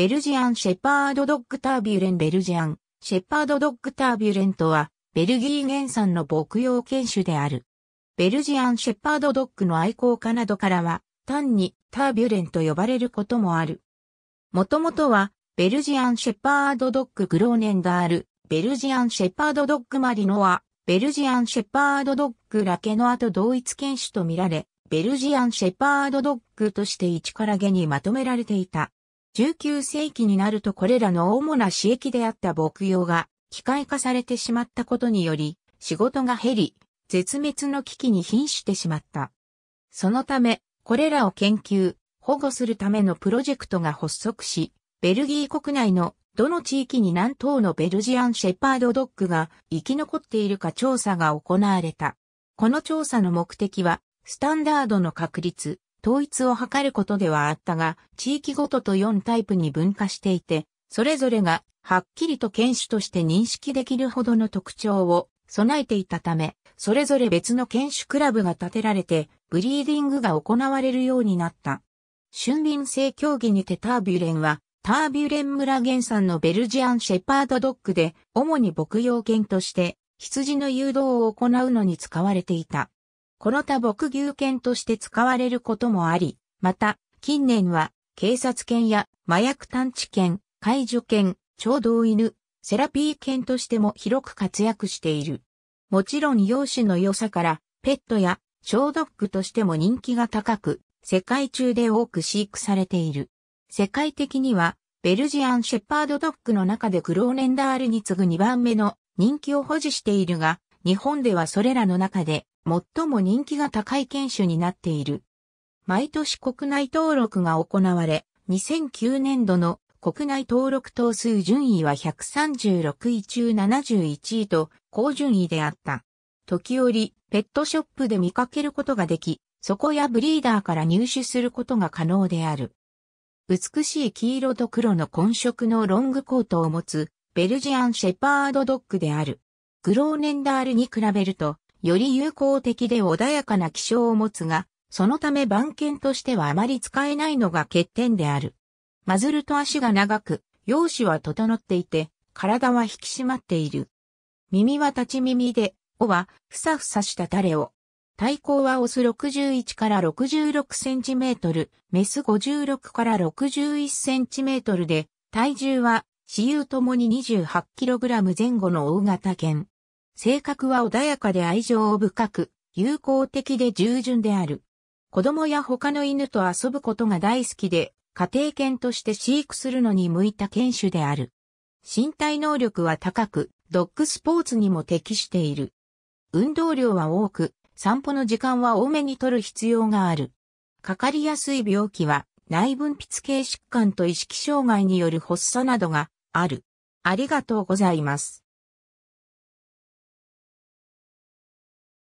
ベルジアンシェパードドッグタービュレンベルジアン、シェパードドッグタービュレンとは、ベルギー原産の牧羊犬種である。ベルジアンシェパードドッグの愛好家などからは、単にタービュレンと呼ばれることもある。もともとは、ベルジアンシェパードドッググローネンガール、ベルジアンシェパードドッグマリノア、ベルジアンシェパードドッグラケノアと同一犬種とみられ、ベルジアンシェパードドッグとして1から下にまとめられていた。19世紀になるとこれらの主な私益であった牧羊が機械化されてしまったことにより仕事が減り、絶滅の危機に瀕してしまった。そのため、これらを研究、保護するためのプロジェクトが発足し、ベルギー国内のどの地域に何頭のベルジアンシェパードドッグが生き残っているか調査が行われた。この調査の目的は、スタンダードの確立、統一を図ることではあったが、地域ごとと4タイプに分化していて、それぞれがはっきりと犬種として認識できるほどの特徴を備えていたため、それぞれ別の犬種クラブが建てられて、ブリーディングが行われるようになった。春敏性競技にてタービュレンは、タービュレン村原産のベルジアンシェパードドッグで、主に牧羊犬として、羊の誘導を行うのに使われていた。この他牧牛犬として使われることもあり、また、近年は、警察犬や麻薬探知犬、介助犬、聴導犬、セラピー犬としても広く活躍している。もちろん容姿の良さから、ペットや小ドッグとしても人気が高く、世界中で多く飼育されている。世界的には、ベルジアンシェパードドッグの中でクローネンダールに次ぐ2番目の人気を保持しているが、日本ではそれらの中で最も人気が高い犬種になっている。毎年国内登録が行われ、2009年度の国内登録等数順位は136位中71位と高順位であった。時折、ペットショップで見かけることができ、そこやブリーダーから入手することが可能である。美しい黄色と黒の混色のロングコートを持つ、ベルジアンシェパードドッグである。グローネンダールに比べると、より有効的で穏やかな気象を持つが、そのため番犬としてはあまり使えないのが欠点である。マズルと足が長く、容姿は整っていて、体は引き締まっている。耳は立ち耳で、尾はふさふさしたタレを。体高はオス61から66センチメートル、メス56から61センチメートルで、体重は、私有ともに28キログラム前後の大型犬。性格は穏やかで愛情深く、友好的で従順である。子供や他の犬と遊ぶことが大好きで、家庭犬として飼育するのに向いた犬種である。身体能力は高く、ドッグスポーツにも適している。運動量は多く、散歩の時間は多めに取る必要がある。かかりやすい病気は、内分泌系疾患と意識障害による発作などがある。ありがとうございます。